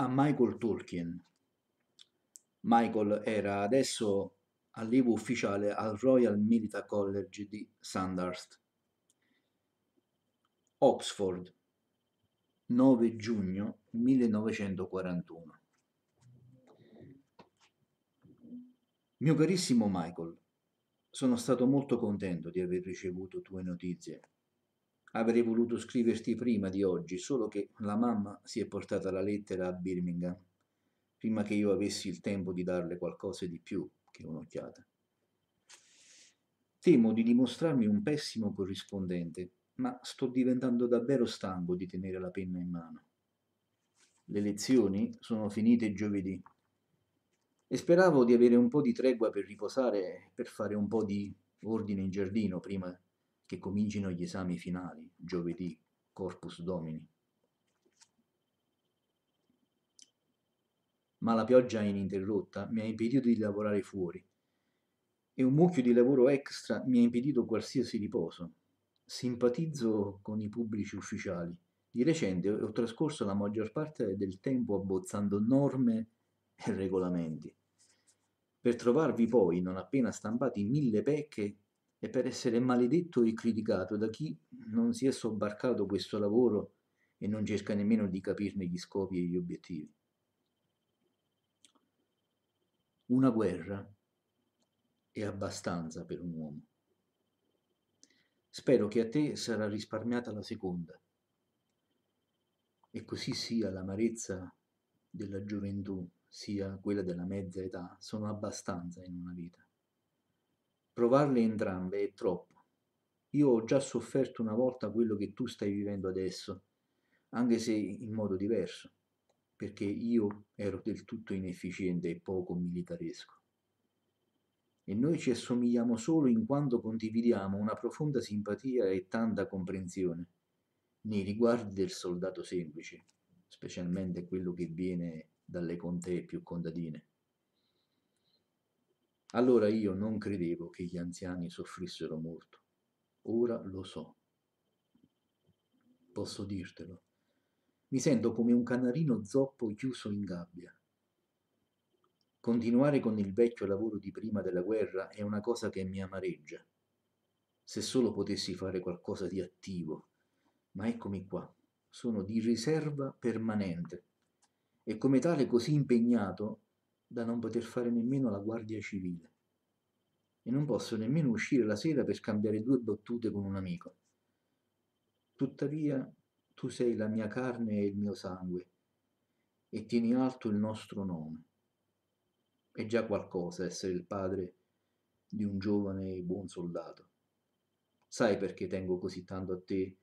a Michael Tolkien. Michael era adesso allievo ufficiale al Royal Military College di Sandhurst, Oxford, 9 giugno 1941. Mio carissimo Michael, sono stato molto contento di aver ricevuto tue notizie Avrei voluto scriverti prima di oggi, solo che la mamma si è portata la lettera a Birmingham, prima che io avessi il tempo di darle qualcosa di più che un'occhiata. Temo di dimostrarmi un pessimo corrispondente, ma sto diventando davvero stanco di tenere la penna in mano. Le lezioni sono finite giovedì e speravo di avere un po' di tregua per riposare, per fare un po' di ordine in giardino prima che comincino gli esami finali, giovedì, Corpus Domini. Ma la pioggia ininterrotta mi ha impedito di lavorare fuori e un mucchio di lavoro extra mi ha impedito qualsiasi riposo. Simpatizzo con i pubblici ufficiali. Di recente ho trascorso la maggior parte del tempo abbozzando norme e regolamenti per trovarvi poi, non appena stampati mille pecche, e per essere maledetto e criticato da chi non si è sobbarcato questo lavoro e non cerca nemmeno di capirne gli scopi e gli obiettivi. Una guerra è abbastanza per un uomo. Spero che a te sarà risparmiata la seconda e così sia l'amarezza della gioventù sia quella della mezza età sono abbastanza in una vita provarle entrambe è troppo. Io ho già sofferto una volta quello che tu stai vivendo adesso, anche se in modo diverso, perché io ero del tutto inefficiente e poco militaresco. E noi ci assomigliamo solo in quanto condividiamo una profonda simpatia e tanta comprensione nei riguardi del soldato semplice, specialmente quello che viene dalle contee più contadine. Allora io non credevo che gli anziani soffrissero molto. Ora lo so. Posso dirtelo. Mi sento come un canarino zoppo chiuso in gabbia. Continuare con il vecchio lavoro di prima della guerra è una cosa che mi amareggia. Se solo potessi fare qualcosa di attivo. Ma eccomi qua. Sono di riserva permanente. E come tale così impegnato da non poter fare nemmeno la guardia civile. E non posso nemmeno uscire la sera per scambiare due battute con un amico. Tuttavia, tu sei la mia carne e il mio sangue, e tieni alto il nostro nome. È già qualcosa essere il padre di un giovane e buon soldato. Sai perché tengo così tanto a te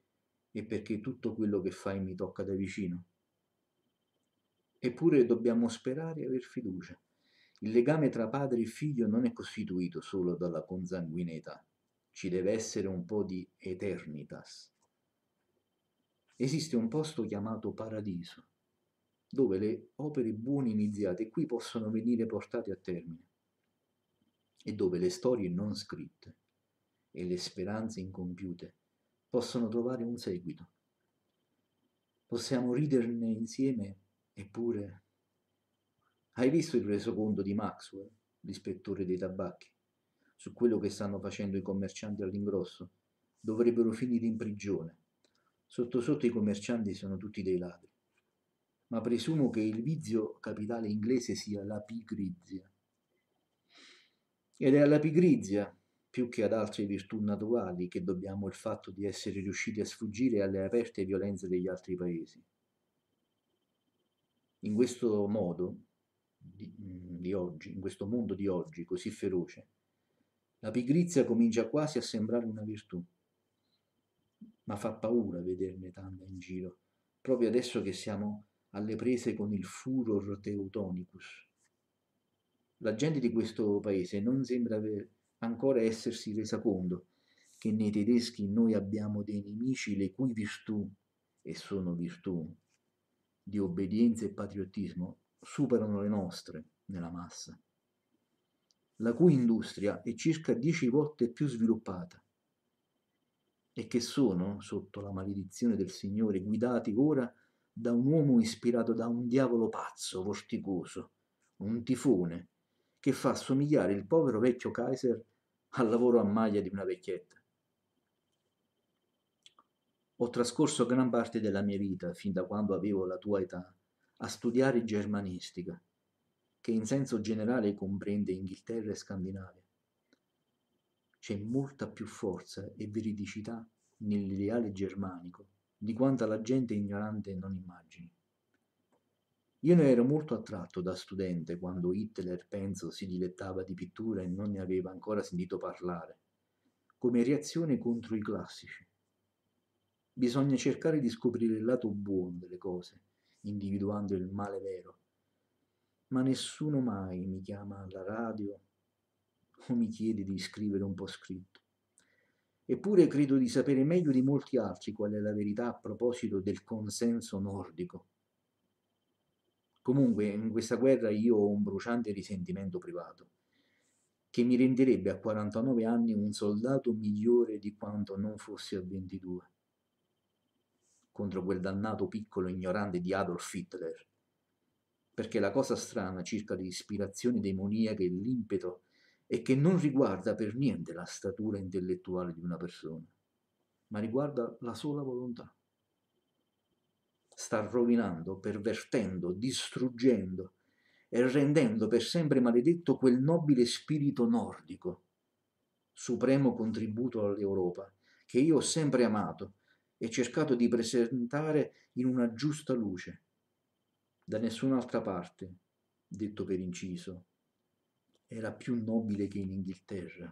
e perché tutto quello che fai mi tocca da vicino? Eppure dobbiamo sperare e aver fiducia. Il legame tra padre e figlio non è costituito solo dalla consanguineità, ci deve essere un po' di eternitas. Esiste un posto chiamato paradiso, dove le opere buone iniziate qui possono venire portate a termine, e dove le storie non scritte e le speranze incompiute possono trovare un seguito. Possiamo riderne insieme Eppure, hai visto il resoconto di Maxwell, l'ispettore dei tabacchi, su quello che stanno facendo i commercianti all'ingrosso? Dovrebbero finire in prigione. Sotto sotto i commercianti sono tutti dei ladri. Ma presumo che il vizio capitale inglese sia la pigrizia. Ed è alla pigrizia, più che ad altre virtù naturali, che dobbiamo il fatto di essere riusciti a sfuggire alle aperte violenze degli altri paesi. In questo modo di, mm, di oggi, in questo mondo di oggi così feroce, la pigrizia comincia quasi a sembrare una virtù, ma fa paura vederne tanta in giro, proprio adesso che siamo alle prese con il furor teutonicus. La gente di questo paese non sembra ancora essersi resa conto che nei tedeschi noi abbiamo dei nemici le cui virtù, e sono virtù, di obbedienza e patriottismo superano le nostre nella massa, la cui industria è circa dieci volte più sviluppata e che sono, sotto la maledizione del Signore, guidati ora da un uomo ispirato da un diavolo pazzo, vorticoso, un tifone, che fa somigliare il povero vecchio Kaiser al lavoro a maglia di una vecchietta. Ho trascorso gran parte della mia vita, fin da quando avevo la tua età, a studiare germanistica, che in senso generale comprende Inghilterra e Scandinavia. C'è molta più forza e veridicità nell'ideale germanico di quanta la gente ignorante non immagini. Io ne ero molto attratto da studente quando Hitler, penso, si dilettava di pittura e non ne aveva ancora sentito parlare, come reazione contro i classici Bisogna cercare di scoprire il lato buono delle cose, individuando il male vero. Ma nessuno mai mi chiama alla radio o mi chiede di scrivere un po' scritto. Eppure credo di sapere meglio di molti altri qual è la verità a proposito del consenso nordico. Comunque, in questa guerra io ho un bruciante risentimento privato, che mi renderebbe a 49 anni un soldato migliore di quanto non fossi a 22 contro quel dannato piccolo ignorante di Adolf Hitler. Perché la cosa strana circa le ispirazioni demoniache e l'impeto è che non riguarda per niente la statura intellettuale di una persona, ma riguarda la sola volontà. Sta rovinando, pervertendo, distruggendo e rendendo per sempre maledetto quel nobile spirito nordico, supremo contributo all'Europa, che io ho sempre amato e cercato di presentare in una giusta luce. Da nessun'altra parte, detto per inciso, era più nobile che in Inghilterra,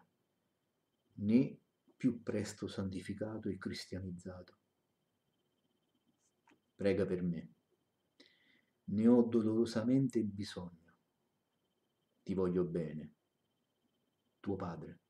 né più presto santificato e cristianizzato. Prega per me. Ne ho dolorosamente bisogno. Ti voglio bene. Tuo padre.